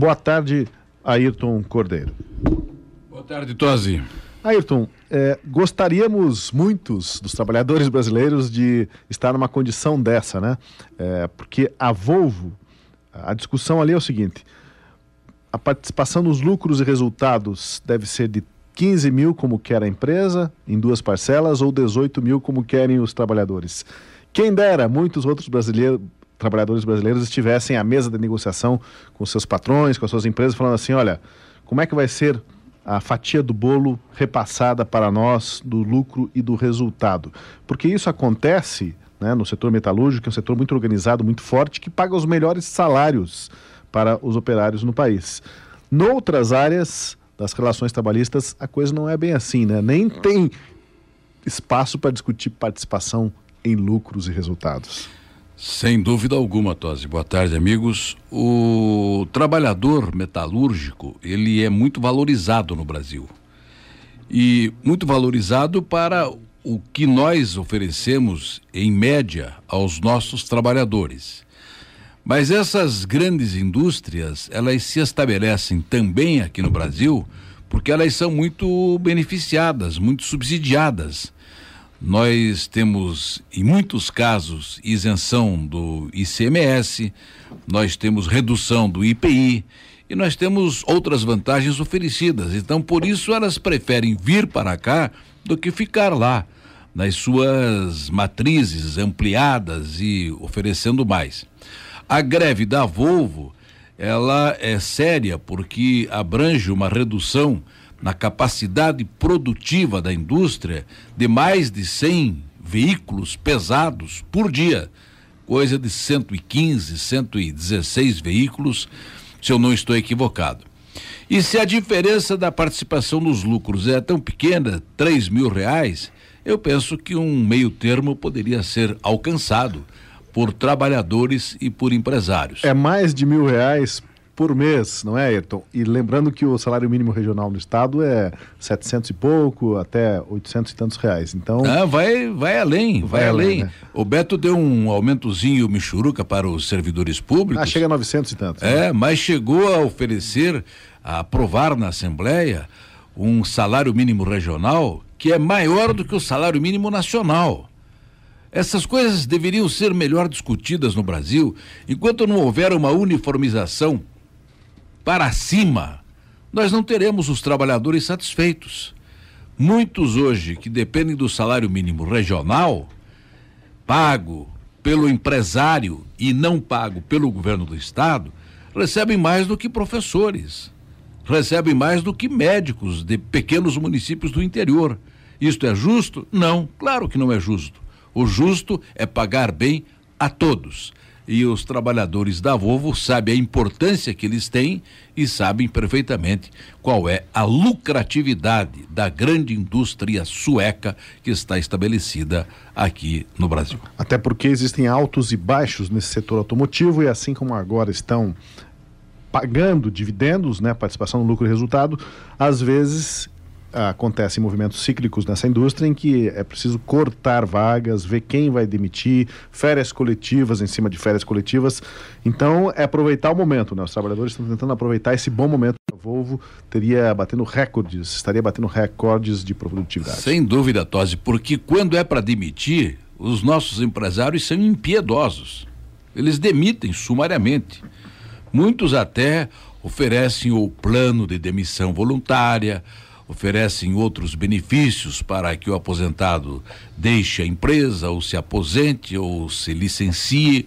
Boa tarde, Ayrton Cordeiro. Boa tarde, Tosi. Ayrton, é, gostaríamos muitos dos trabalhadores brasileiros de estar numa condição dessa, né? É, porque a Volvo, a discussão ali é o seguinte: a participação nos lucros e resultados deve ser de 15 mil, como quer a empresa, em duas parcelas, ou 18 mil, como querem os trabalhadores. Quem dera, muitos outros brasileiros, trabalhadores brasileiros estivessem à mesa da negociação com seus patrões, com as suas empresas, falando assim: olha, como é que vai ser a fatia do bolo repassada para nós do lucro e do resultado? Porque isso acontece né, no setor metalúrgico, que é um setor muito organizado, muito forte, que paga os melhores salários para os operários no país. Noutras áreas das relações trabalhistas, a coisa não é bem assim, né? Nem tem espaço para discutir participação em lucros e resultados. Sem dúvida alguma, Tose. Boa tarde, amigos. O trabalhador metalúrgico, ele é muito valorizado no Brasil. E muito valorizado para o que nós oferecemos, em média, aos nossos trabalhadores. Mas essas grandes indústrias, elas se estabelecem também aqui no Brasil porque elas são muito beneficiadas, muito subsidiadas. Nós temos, em muitos casos, isenção do ICMS, nós temos redução do IPI e nós temos outras vantagens oferecidas. Então, por isso, elas preferem vir para cá do que ficar lá, nas suas matrizes ampliadas e oferecendo mais. A greve da Volvo, ela é séria porque abrange uma redução na capacidade produtiva da indústria de mais de 100 veículos pesados por dia, coisa de 115, 116 veículos, se eu não estou equivocado. E se a diferença da participação nos lucros é tão pequena, 3 mil reais, eu penso que um meio termo poderia ser alcançado por trabalhadores e por empresários. É mais de mil reais por mês, não é, Ayrton? E lembrando que o salário mínimo regional no estado é 700 e pouco, até 800 e tantos reais. Então. Ah, vai, vai além, vai, vai além. além. Né? O Beto deu um aumentozinho michuruca para os servidores públicos. Ah, chega a 900 e tantos. Né? É, né? mas chegou a oferecer, a aprovar na Assembleia um salário mínimo regional que é maior do que o salário mínimo nacional. Essas coisas deveriam ser melhor discutidas no Brasil, enquanto não houver uma uniformização para cima, nós não teremos os trabalhadores satisfeitos. Muitos hoje que dependem do salário mínimo regional, pago pelo empresário e não pago pelo governo do estado, recebem mais do que professores, recebem mais do que médicos de pequenos municípios do interior. Isto é justo? Não, claro que não é justo. O justo é pagar bem a todos e os trabalhadores da Volvo sabem a importância que eles têm e sabem perfeitamente qual é a lucratividade da grande indústria sueca que está estabelecida aqui no Brasil. Até porque existem altos e baixos nesse setor automotivo e assim como agora estão pagando dividendos, né, participação no lucro e resultado, às vezes acontecem movimentos cíclicos nessa indústria em que é preciso cortar vagas, ver quem vai demitir, férias coletivas em cima de férias coletivas. Então, é aproveitar o momento, né? Os trabalhadores estão tentando aproveitar esse bom momento. A Volvo teria batendo recordes, estaria batendo recordes de produtividade. Sem dúvida, Tose, porque quando é para demitir, os nossos empresários são impiedosos. Eles demitem sumariamente. Muitos até oferecem o plano de demissão voluntária, oferecem outros benefícios para que o aposentado deixe a empresa, ou se aposente, ou se licencie,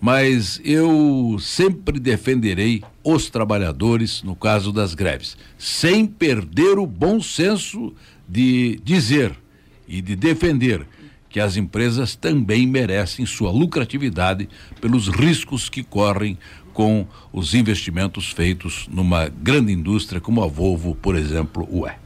mas eu sempre defenderei os trabalhadores no caso das greves, sem perder o bom senso de dizer e de defender que as empresas também merecem sua lucratividade pelos riscos que correm com os investimentos feitos numa grande indústria como a Volvo, por exemplo, o é.